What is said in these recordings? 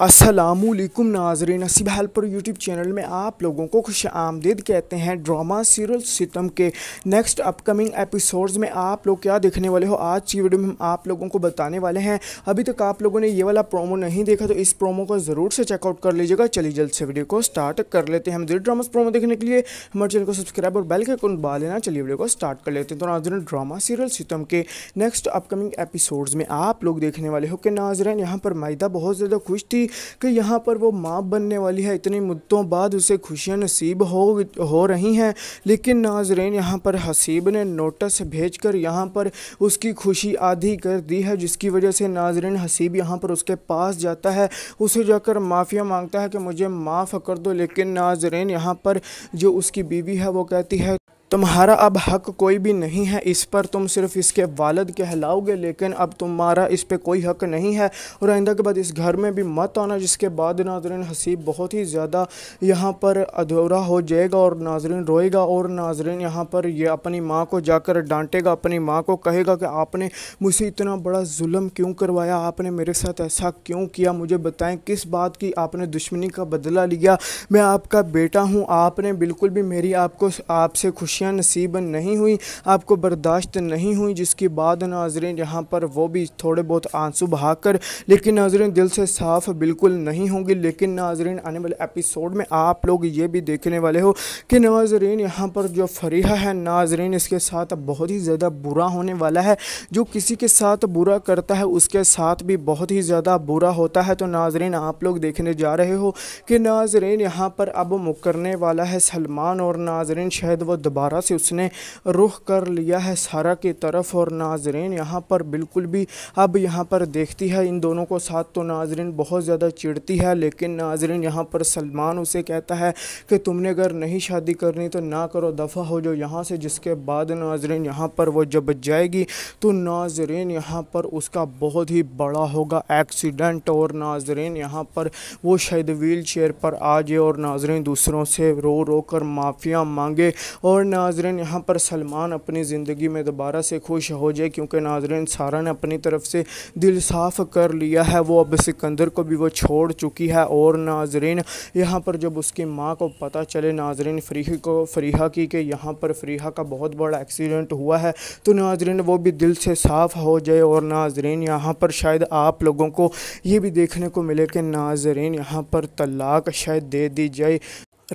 असलकुम नाजरीन नसीब हेल्पर यूट्यूब चैनल में आप लोगों को खुश आमदीद कहते हैं ड्रामा सीरियल सितम के नेक्स्ट अपकमिंग एपिसोड्स में आप लोग क्या देखने वाले हो आज की वीडियो में हम आप लोगों को बताने वाले हैं अभी तक आप लोगों ने ये वाला प्रोमो नहीं देखा तो इस प्रोमो को ज़रूर से चेकआउट कर लीजिएगा चलिए जल्द से वीडियो को स्टार्ट कर लेते हैं हम दिल ड्रामा प्रोमो देखने के लिए हमारे चैनल को सब्सक्राइब और बेल के कौन बा लेना चलिए वीडियो को स्टार्ट कर लेते हैं तो नाजरन ड्रामा सीरियल सितम के नेक्स्ट अपकमिंग एपिसोड्स में आप लोग देखने वाले हो कि नाजरन यहाँ पर मैदा बहुत ज़्यादा खुश थी थी कि यहाँ पर वो माँ बनने वाली है इतने मुद्दों बाद उसे खुशियाँ नसीब हो हो रही हैं लेकिन नाजरेन यहाँ पर हसीब ने नोटिस भेज कर यहाँ पर उसकी खुशी आधी कर दी है जिसकी वजह से नाजरेन हसीब यहाँ पर उसके पास जाता है उसे जाकर माफ़िया मांगता है कि मुझे माफ़ कर दो लेकिन नाजरेन यहाँ पर जो उसकी बीवी है वो कहती है तुम्हारा अब हक कोई भी नहीं है इस पर तुम सिर्फ इसके वालद कहलाओगे लेकिन अब तुम्हारा इस पर कोई हक नहीं है और आइंदा के बाद इस घर में भी मत आना जिसके बाद नाजरन हसीब बहुत ही ज़्यादा यहाँ पर अधूरा हो जाएगा और नाजरन रोएगा और नाजरन यहाँ पर यह अपनी माँ को जाकर डांटेगा अपनी माँ को कहेगा कि आपने मुझसे इतना बड़ा जुल्म क्यों करवाया आपने मेरे साथ ऐसा क्यों किया मुझे बताएं किस बात की आपने दुश्मनी का बदला लिया मैं आपका बेटा हूँ आपने बिल्कुल भी मेरी आपको आपसे खुशी खुशियाँ नसीब नहीं हुई आपको बर्दाश्त नहीं हुई जिसकी बाद नाजरें यहाँ पर वो भी थोड़े बहुत आंसू बहा कर लेकिन नाजरें दिल से साफ बिल्कुल नहीं होंगी लेकिन नाजरें आने वाले एपिसोड में आप लोग ये भी देखने वाले हो कि नाजरें यहाँ पर जो फरीहा है नाजरें इसके साथ बहुत ही ज़्यादा बुरा होने वाला है जो किसी के साथ बुरा करता है उसके साथ भी बहुत ही ज़्यादा बुरा होता है तो नाजरें आप लोग देखने जा रहे हो कि नाजरें यहाँ पर अब मुकरने वाला है सलमान और नाजरें शायद वो दोबारा दोबारा से उसने रुख कर लिया है सारा की तरफ और नाजरीन यहाँ पर बिल्कुल भी अब यहाँ पर देखती है इन दोनों को साथ तो नाजरीन बहुत ज़्यादा चिड़ती है लेकिन नाजरीन यहाँ पर सलमान उसे कहता है कि तुमने अगर नहीं शादी करनी तो ना करो दफ़ा हो जाओ यहाँ से जिसके बाद नाजरीन यहाँ पर वो जब जाएगी तो नाजरीन यहाँ पर उसका बहुत ही बड़ा होगा एक्सीडेंट और नाजरीन यहाँ पर वो शायद व्हील चेयर पर आ जाए और नाजरीन दूसरों से रो रो कर माफ़िया मांगे और ना नाजरन यहाँ पर सलमान अपनी ज़िंदगी में दोबारा से खुश हो जाए क्योंकि नाजरन सारा ने अपनी तरफ से दिल साफ़ कर लिया है वो अब सिकंदर को भी वो छोड़ चुकी है और नाजरन यहाँ पर जब उसकी माँ को पता चले नाजरन फ्री को फ्रीहा की कि यहाँ पर फ्रीहा का बहुत बड़ा एक्सीडेंट हुआ है तो नाजरन वो भी दिल से साफ़ हो जाए और नाजरन यहाँ पर शायद आप लोगों को ये भी देखने को मिले कि नाजरन यहाँ पर तलाक शायद दे दी जाए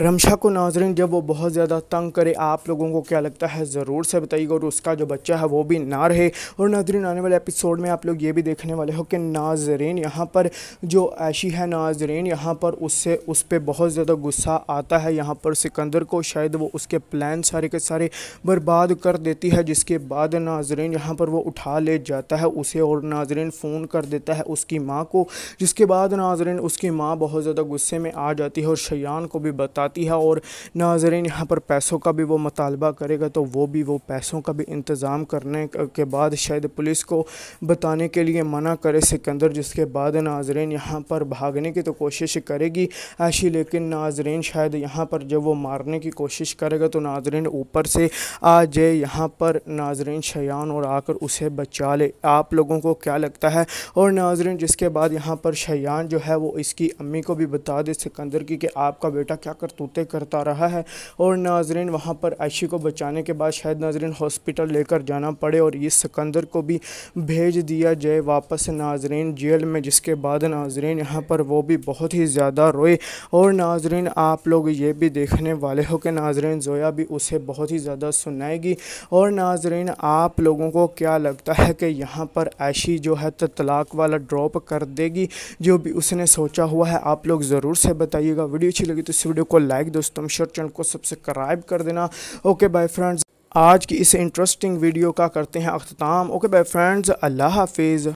रमशा को नाजरीन जब वो बहुत ज़्यादा तंग करे आप लोगों को क्या लगता है ज़रूर से बताइएगा और उसका जो बच्चा है वो भी ना रहे और नाजरीन आने वाले एपिसोड में आप लोग ये भी देखने वाले हो कि नाजरीन यहाँ पर जो ऐशी है नाजरीन यहाँ पर उससे उस पर बहुत ज़्यादा गुस्सा आता है यहाँ पर सिकंदर को शायद वो उसके प्लान सारे के सारे बर्बाद कर देती है जिसके बाद नाजरीन यहाँ पर वो उठा ले जाता है उसे और नाजरीन फ़ोन कर देता है उसकी माँ को जिसके बाद नाजरीन उसकी माँ बहुत ज़्यादा गुस्से में आ जाती है और शयान को भी बता आती है और नाजरन यहाँ पर पैसों का भी वो मुतालबा करेगा तो वो भी वो पैसों का भी इंतज़ाम करने के बाद शायद पुलिस को बताने के लिए मना करे सिकंदर जिसके बाद नाजरीन यहाँ पर भागने की तो कोशिश करेगी ऐशी लेकिन नाजरीन शायद यहाँ पर जब वो मारने की कोशिश करेगा तो नाजरीन ऊपर से आ जाए यहाँ पर नाजरीन शयान और आकर उसे बचा ले आप लोगों को क्या लगता है और नाजरीन जिसके बाद यहाँ पर शयान जो है वो इसकी अम्मी को भी बता दे सिकंदर की कि आपका बेटा क्या कर तोते करता रहा है और नाजरीन वहाँ पर आयशी को बचाने के बाद शायद नाजरीन हॉस्पिटल लेकर जाना पड़े और ये सिकंदर को भी भेज दिया जाए वापस नाजरीन जेल में जिसके बाद नाजरीन यहाँ पर वो भी बहुत ही ज़्यादा रोए और नाजरीन आप लोग ये भी देखने वाले हो कि नाजरीन जोया भी उसे बहुत ही ज़्यादा सुनाएगी और नाजरीन आप लोगों को क्या लगता है कि यहाँ पर ऐशी जो है तलाक वाला ड्रॉप कर देगी जो भी उसने सोचा हुआ है आप लोग ज़रूर से बताइएगा वीडियो अच्छी लगी तो इस वीडियो को को लाइक दोस्तों हम चैनल को सब्सक्राइब कर देना ओके बाय फ्रेंड्स आज की इस इंटरेस्टिंग वीडियो का करते हैं अख्ताम ओके बाय फ्रेंड्स अल्लाह हाफिज़